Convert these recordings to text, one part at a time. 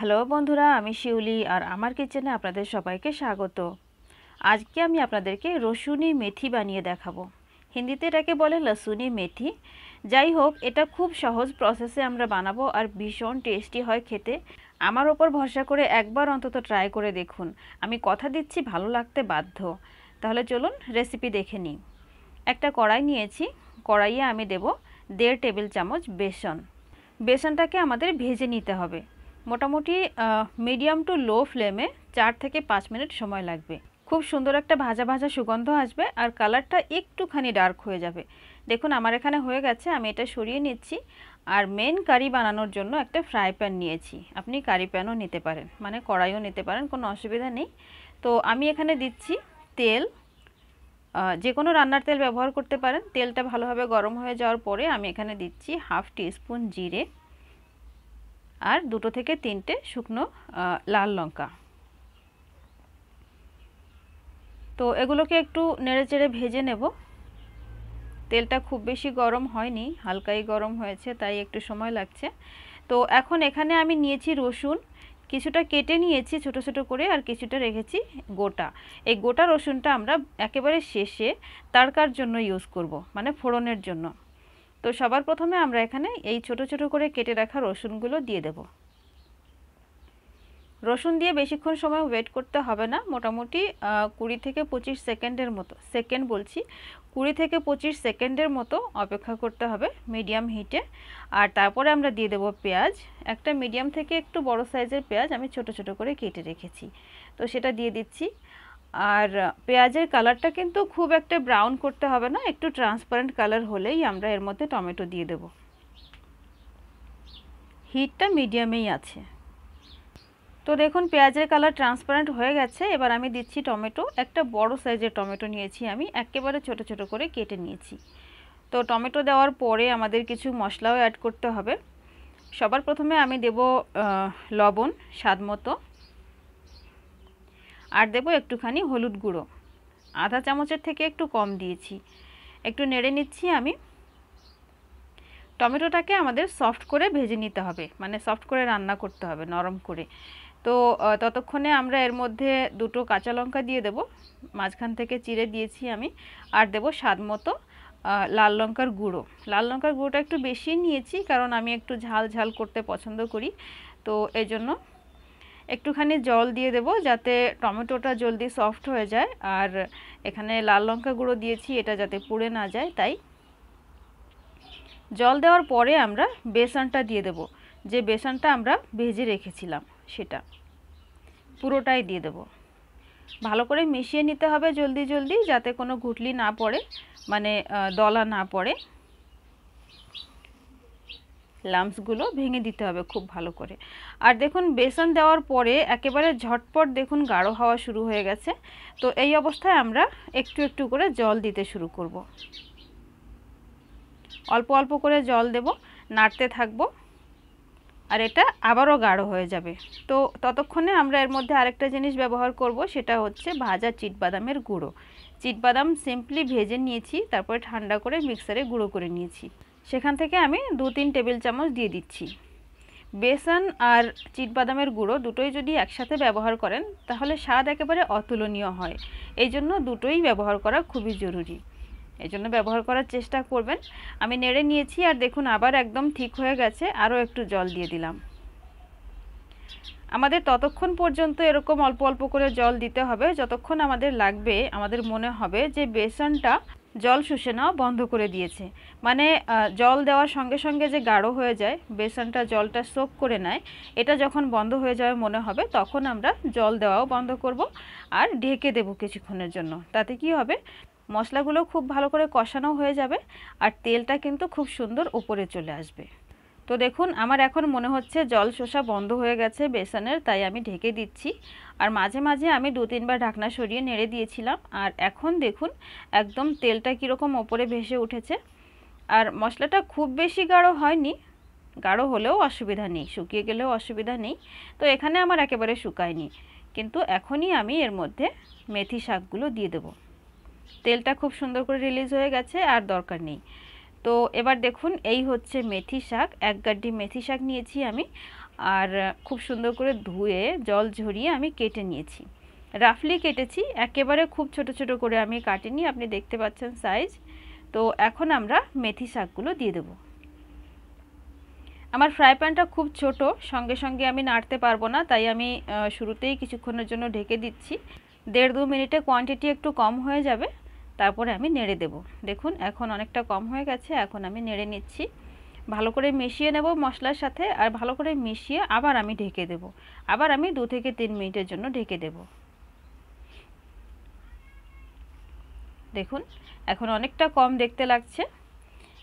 hello বন্ধুরা আমি শিউলি আর আমার কিচেনে আপনাদের সবাইকে স্বাগত আজকে আমি আপনাদেরকে রসুনি মেথি বানিয়ে দেখাবো হিন্দিতে এটাকে বলে লসুনি মেথি যাই হোক এটা খুব সহজ প্রসেসে আমরা বানাবো আর ভীষণ টেস্টি হয় খেতে আমার ওপর ভরসা করে একবার অন্তত ট্রাই করে দেখুন আমি কথা দিচ্ছি ভালো লাগতে বাধ্য তাহলে চলুন রেসিপি দেখে নিই একটা কড়াই নিয়েছি কড়াইয়ে আমি দেব দেড় টেবিল চামচ বেসন বেসনটাকে আমাদের ভেজে নিতে হবে মোটামুটি মিডিয়াম টু লো ফ্লেমে চার থেকে পাঁচ মিনিট সময় লাগবে খুব সুন্দর একটা ভাজা ভাজা সুগন্ধ আসবে আর কালারটা একটুখানি ডার্ক হয়ে যাবে দেখুন আমার এখানে হয়ে গেছে আমি এটা সরিয়ে নিচ্ছি আর মেন কারি বানানোর জন্য একটা ফ্রাই প্যান নিয়েছি আপনি কারি প্যানও নিতে পারেন মানে কড়াইও নিতে পারেন কোনো অসুবিধা নেই তো আমি এখানে দিচ্ছি তেল যে কোনো রান্নার তেল ব্যবহার করতে পারেন তেলটা ভালোভাবে গরম হয়ে যাওয়ার পরে আমি এখানে দিচ্ছি হাফ টিস্পুন জিরে আর দুটো থেকে তিনটে শুকনো লাল লঙ্কা তো এগুলোকে একটু নেড়েচেড়ে ভেজে নেব তেলটা খুব বেশি গরম হয়নি হালকাই গরম হয়েছে তাই একটু সময় লাগছে তো এখন এখানে আমি নিয়েছি রসুন কিছুটা কেটে নিয়েছি ছোট ছোট করে আর কিছুটা রেখেছি গোটা এই গোটা রসুনটা আমরা একেবারে শেষে তারকার জন্য ইউজ করব মানে ফোড়নের জন্য তো সবার প্রথমে আমরা এখানে এই ছোট ছোট করে কেটে রাখা রসুনগুলো দিয়ে দেব রসুন দিয়ে বেশিক্ষণ সময় ওয়েট করতে হবে না মোটামুটি কুড়ি থেকে পঁচিশ সেকেন্ডের মতো সেকেন্ড বলছি কুড়ি থেকে পঁচিশ সেকেন্ডের মতো অপেক্ষা করতে হবে মিডিয়াম হিটে আর তারপরে আমরা দিয়ে দেব পেঁয়াজ একটা মিডিয়াম থেকে একটু বড় সাইজের পেঁয়াজ আমি ছোট ছোট করে কেটে রেখেছি তো সেটা দিয়ে দিচ্ছি আর পেঁয়াজের কালারটা কিন্তু খুব একটা ব্রাউন করতে হবে না একটু ট্রান্সপারেন্ট কালার হলেই আমরা এর মধ্যে টমেটো দিয়ে দেব হিটটা মিডিয়ামেই আছে তো দেখুন পেঁয়াজের কালার ট্রান্সপারেন্ট হয়ে গেছে এবার আমি দিচ্ছি টমেটো একটা বড় সাইজের টমেটো নিয়েছি আমি একেবারে ছোট ছোট করে কেটে নিয়েছি তো টমেটো দেওয়ার পরে আমাদের কিছু মশলাও অ্যাড করতে হবে সবার প্রথমে আমি দেব লবণ স্বাদ মতো আর দেবো একটুখানি হলুদ গুঁড়ো আধা চামচের থেকে একটু কম দিয়েছি একটু নেড়ে নিচ্ছি আমি টমেটোটাকে আমাদের সফট করে ভেজে নিতে হবে মানে সফট করে রান্না করতে হবে নরম করে তো ততক্ষণে আমরা এর মধ্যে দুটো কাঁচা লঙ্কা দিয়ে দেব মাঝখান থেকে চিড়ে দিয়েছি আমি আর দেব স্বাদ মতো লাল লঙ্কার গুঁড়ো লাল লঙ্কার গুঁড়োটা একটু বেশি নিয়েছি কারণ আমি একটু ঝাল ঝাল করতে পছন্দ করি তো এজন্য একটুখানি জল দিয়ে দেব যাতে টমেটোটা জলদি সফট হয়ে যায় আর এখানে লাল লঙ্কা গুঁড়ো দিয়েছি এটা যাতে পুড়ে না যায় তাই জল দেওয়ার পরে আমরা বেসনটা দিয়ে দেব যে বেসনটা আমরা ভেজে রেখেছিলাম সেটা পুরোটাই দিয়ে দেব ভালো করে মিশিয়ে নিতে হবে জলদি জলদি যাতে কোনো ঘুটলি না পড়ে মানে দলা না পড়ে লাম্পসগুলো ভেঙে দিতে হবে খুব ভালো করে আর দেখুন বেসন দেওয়ার পরে একেবারে ঝটপট দেখুন গাঢ় হওয়া শুরু হয়ে গেছে তো এই অবস্থায় আমরা একটু একটু করে জল দিতে শুরু করব অল্প অল্প করে জল দেব নাড়তে থাকবো আর এটা আবারও গাঢ় হয়ে যাবে তো ততক্ষণে আমরা এর মধ্যে আরেকটা জিনিস ব্যবহার করব সেটা হচ্ছে ভাজা চিটবাদামের গুঁড়ো চিটবাদাম সিম্পলি ভেজে নিয়েছি তারপরে ঠান্ডা করে মিক্সারে গুঁড়ো করে নিয়েছি সেখান থেকে আমি দু তিন টেবিল চামচ দিয়ে দিচ্ছি বেসন আর চিটবাদামের গুঁড়ো দুটোই যদি একসাথে ব্যবহার করেন তাহলে স্বাদ একেবারে অতুলনীয় হয় এই জন্য দুটোই ব্যবহার করা খুবই জরুরি এই জন্য ব্যবহার করার চেষ্টা করবেন আমি নেড়ে নিয়েছি আর দেখুন আবার একদম ঠিক হয়ে গেছে আরও একটু জল দিয়ে দিলাম আমাদের ততক্ষণ পর্যন্ত এরকম অল্প অল্প করে জল দিতে হবে যতক্ষণ আমাদের লাগবে আমাদের মনে হবে যে বেসনটা জল শুষে নেওয়া বন্ধ করে দিয়েছে মানে জল দেওয়ার সঙ্গে সঙ্গে যে গাঢ় হয়ে যায় বেসনটা জলটা সোপ করে নেয় এটা যখন বন্ধ হয়ে যাবে মনে হবে তখন আমরা জল দেওয়াও বন্ধ করব আর ঢেকে দেবো কিছুক্ষণের জন্য তাতে কি হবে মশলাগুলো খুব ভালো করে কষানো হয়ে যাবে আর তেলটা কিন্তু খুব সুন্দর উপরে চলে আসবে তো দেখুন আমার এখন মনে হচ্ছে জল শোষা বন্ধ হয়ে গেছে বেসনের তাই আমি ঢেকে দিচ্ছি আর মাঝে মাঝে আমি দু তিনবার ঢাকনা সরিয়ে নেড়ে দিয়েছিলাম আর এখন দেখুন একদম তেলটা কীরকম ওপরে ভেসে উঠেছে আর মশলাটা খুব বেশি গাঢ় হয়নি গাঢ় হলেও অসুবিধা নেই শুকিয়ে গেলেও অসুবিধা নেই তো এখানে আমার একেবারে শুকায়নি কিন্তু এখনই আমি এর মধ্যে মেথি শাকগুলো দিয়ে দেব তেলটা খুব সুন্দর করে রিলিজ হয়ে গেছে আর দরকার নেই তো এবার দেখুন এই হচ্ছে মেথি শাক এক গাড্ডি মেথি শাক নিয়েছি আমি আর খুব সুন্দর করে ধুয়ে জল ঝরিয়ে আমি কেটে নিয়েছি রাফলি কেটেছি একেবারে খুব ছোট ছোট করে আমি কাটিনি আপনি দেখতে পাচ্ছেন সাইজ তো এখন আমরা মেথি শাকগুলো দিয়ে দেব আমার ফ্রাই প্যানটা খুব ছোট সঙ্গে সঙ্গে আমি নাড়তে পারবো না তাই আমি শুরুতেই কিছুক্ষণের জন্য ঢেকে দিচ্ছি দেড় দু মিনিটে কোয়ান্টিটি একটু কম হয়ে যাবে তারপরে আমি নেড়ে দেব দেখুন এখন অনেকটা কম হয়ে গেছে এখন আমি নেড়ে নিচ্ছি ভালো করে মিশিয়ে নেব মশলার সাথে আর ভালো করে মিশিয়ে আবার আমি ঢেকে দেব আবার আমি দু থেকে তিন মিনিটের জন্য ঢেকে দেব দেখুন এখন অনেকটা কম দেখতে লাগছে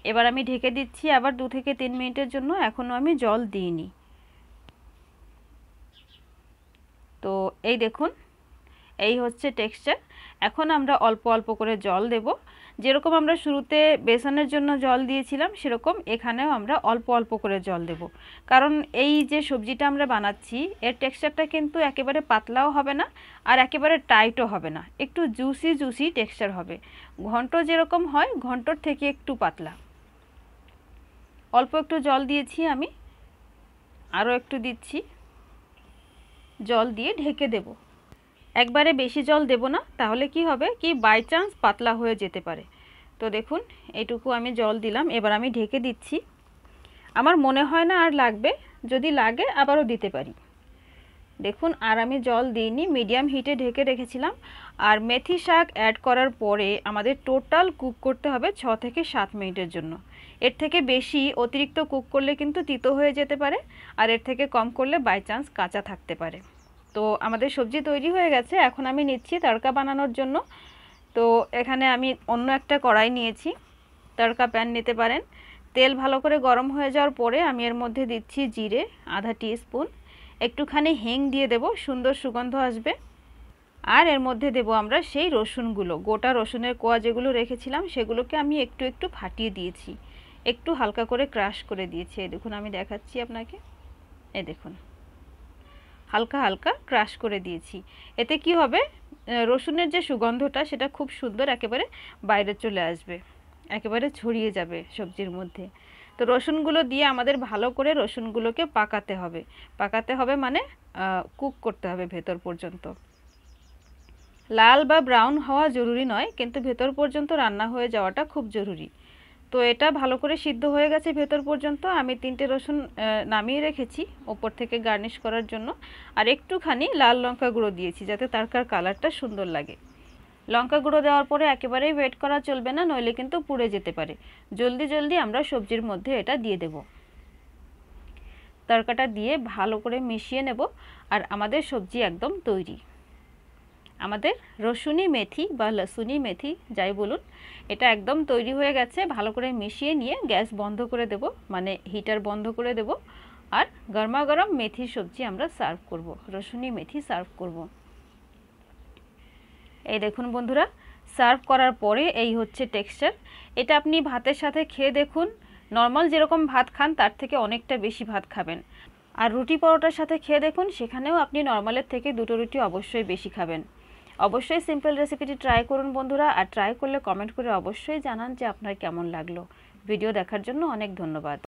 এবার আমি ঢেকে দিচ্ছি আবার দু থেকে তিন মিনিটের জন্য এখনও আমি জল দিইনি তো এই দেখুন এই হচ্ছে টেক্সচার এখন আমরা অল্প অল্প করে জল দেব যেরকম আমরা শুরুতে বেসনের জন্য জল দিয়েছিলাম সেরকম এখানেও আমরা অল্প অল্প করে জল দেব কারণ এই যে সবজিটা আমরা বানাচ্ছি এর টেক্সচারটা কিন্তু একেবারে পাতলাও হবে না আর একেবারে টাইটও হবে না একটু জুসি জুসি টেক্সচার হবে ঘন্ট যেরকম হয় ঘন্টর থেকে একটু পাতলা অল্প একটু জল দিয়েছি আমি আরও একটু দিচ্ছি জল দিয়ে ঢেকে দেবো একবারে বেশি জল দেব না তাহলে কি হবে কি বাই চান্স পাতলা হয়ে যেতে পারে তো দেখুন এটুকু আমি জল দিলাম এবার আমি ঢেকে দিচ্ছি আমার মনে হয় না আর লাগবে যদি লাগে আবারও দিতে পারি দেখুন আর আমি জল দিইনি মিডিয়াম হিটে ঢেকে রেখেছিলাম আর মেথি শাক অ্যাড করার পরে আমাদের টোটাল কুক করতে হবে ছ থেকে সাত মিনিটের জন্য এর থেকে বেশি অতিরিক্ত কুক করলে কিন্তু তিতো হয়ে যেতে পারে আর এর থেকে কম করলে বাই চান্স কাঁচা থাকতে পারে তো আমাদের সবজি তৈরি হয়ে গেছে এখন আমি নিচ্ছি তড়কা বানানোর জন্য তো এখানে আমি অন্য একটা কড়াই নিয়েছি তড়কা প্যান নিতে পারেন তেল ভালো করে গরম হয়ে যাওয়ার পরে আমি এর মধ্যে দিচ্ছি জিরে আধা স্পুন একটুখানি হিং দিয়ে দেব সুন্দর সুগন্ধ আসবে আর এর মধ্যে দেব আমরা সেই রসুনগুলো গোটা রসুনের কোয়া যেগুলো রেখেছিলাম সেগুলোকে আমি একটু একটু ফাটিয়ে দিয়েছি একটু হালকা করে ক্রাশ করে দিয়েছি দেখুন আমি দেখাচ্ছি আপনাকে এ দেখুন হালকা হালকা ক্রাশ করে দিয়েছি এতে কি হবে রসুনের যে সুগন্ধটা সেটা খুব সুন্দর একেবারে বাইরে চলে আসবে একেবারে ছড়িয়ে যাবে সবজির মধ্যে তো রসুনগুলো দিয়ে আমাদের ভালো করে রসুনগুলোকে পাকাতে হবে পাকাতে হবে মানে কুক করতে হবে ভেতর পর্যন্ত লাল বা ব্রাউন হওয়া জরুরি নয় কিন্তু ভেতর পর্যন্ত রান্না হয়ে যাওয়াটা খুব জরুরি তো এটা ভালো করে সিদ্ধ হয়ে গেছে ভেতর পর্যন্ত আমি তিনটে রসুন নামিয়ে রেখেছি ওপর থেকে গার্নিশ করার জন্য আর একটুখানি লাল লঙ্কা গুঁড়ো দিয়েছি যাতে তারকার কালারটা সুন্দর লাগে লঙ্কা গুঁড়ো দেওয়ার পরে একেবারেই ওয়েট করা চলবে না নইলে কিন্তু পুড়ে যেতে পারে জলদি জলদি আমরা সবজির মধ্যে এটা দিয়ে দেব তরকাটা দিয়ে ভালো করে মিশিয়ে নেব আর আমাদের সবজি একদম তৈরি আমাদের রসুনি মেথি বা লসুনি মেথি যাই বলুন এটা একদম তৈরি হয়ে গেছে ভালো করে মিশিয়ে নিয়ে গ্যাস বন্ধ করে দেব মানে হিটার বন্ধ করে দেব আর গরমা গরম সবজি আমরা সার্ভ করব রসুনি মেথি সার্ভ করব এই দেখুন বন্ধুরা সার্ভ করার পরে এই হচ্ছে টেক্সচার এটা আপনি ভাতের সাথে খেয়ে দেখুন নর্মাল যেরকম ভাত খান তার থেকে অনেকটা বেশি ভাত খাবেন আর রুটি পরোটার সাথে খেয়ে দেখুন সেখানেও আপনি নর্মালের থেকে দুটো রুটি অবশ্যই বেশি খাবেন অবশ্যই সিম্পল রেসিপিটি ট্রাই করুন বন্ধুরা আর ট্রাই করলে কমেন্ট করে অবশ্যই জানান যে আপনার কেমন লাগলো ভিডিও দেখার জন্য অনেক ধন্যবাদ